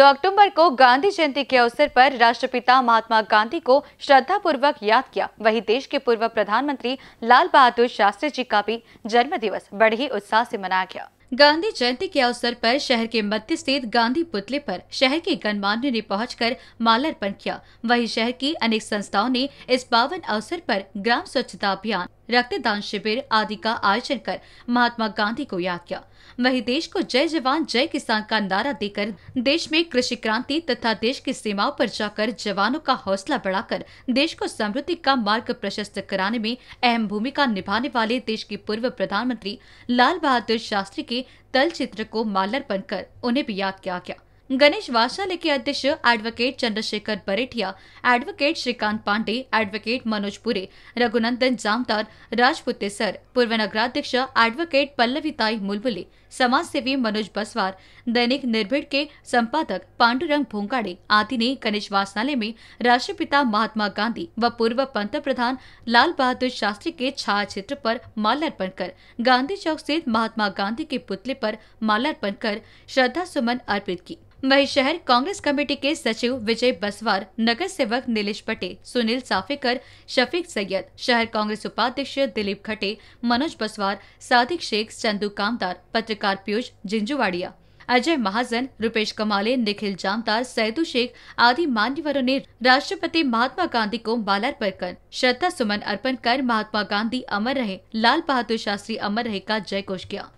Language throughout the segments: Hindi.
2 अक्टूबर को गांधी जयंती के अवसर पर राष्ट्रपिता महात्मा गांधी को श्रद्धा पूर्वक याद किया वहीं देश के पूर्व प्रधानमंत्री लाल बहादुर शास्त्री जी का भी जन्म दिवस बड़े ही उत्साह से मनाया गया गांधी जयंती के अवसर पर शहर के मध्य स्थित गांधी पुतले पर शहर के गणमान्य ने पहुंचकर माल्यार्पण किया वहीं शहर की अनेक संस्थाओं ने इस पावन अवसर पर ग्राम स्वच्छता अभियान रक्तदान शिविर आदि का आयोजन कर महात्मा गांधी को याद किया वही देश को जय जवान जय किसान का नारा देकर देश में कृषि क्रांति तथा देश की सीमाओं पर जाकर जवानों का हौसला बढ़ाकर देश को समृद्धि का मार्ग प्रशस्त कराने में अहम भूमिका निभाने वाले देश के पूर्व प्रधानमंत्री लाल बहादुर शास्त्री के तल चित्र को माल्यार्पण कर उन्हें भी याद किया गया गणेश वाशाले के अध्यक्ष advocate Chandrashekhar Barethiya advocate Shrikant Pande advocate Manoj Pure Raghunandan जामदार राजपुते सर पूर्व नगराध्यक्ष एडवोकेट पल्लवीताई मुलबुले समाज सेवी मनोज बसवार दैनिक निर्भिड़ के संपादक पांडुरंग भोंगाड़े आदि ने गणेश वासनालय में राष्ट्रपिता महात्मा गांधी व पूर्व पंत प्रधान लाल बहादुर शास्त्री के छायाचित्र पर माल्यार्पण कर गांधी चौक स्थित महात्मा गांधी के पुतले पर माल्यार्पण कर श्रद्धा सुमन अर्पित की वही शहर कांग्रेस कमेटी के सचिव विजय बसवार नगर सेवक नीलेश पटेल सुनील साफेकर शफीक सैयद शहर कांग्रेस उपाध्यक्ष दिलीप खटे मनोज बसवार सादिक शेख चंदू कामदार पत्रकार सरकार पीयूष झिंझुवाड़िया अजय महाजन रुपेश कमाले निखिल जामदार सैदू शेख आदि मान्यवरों ने राष्ट्रपति महात्मा गांधी को मालार्पण कर श्रद्धा सुमन अर्पण कर महात्मा गांधी अमर रहे लाल बहादुर शास्त्री अमर रहे का जय किया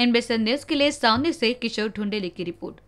इनबेसन न्यूज के लिए सामने से किशोर ढूंढेले की रिपोर्ट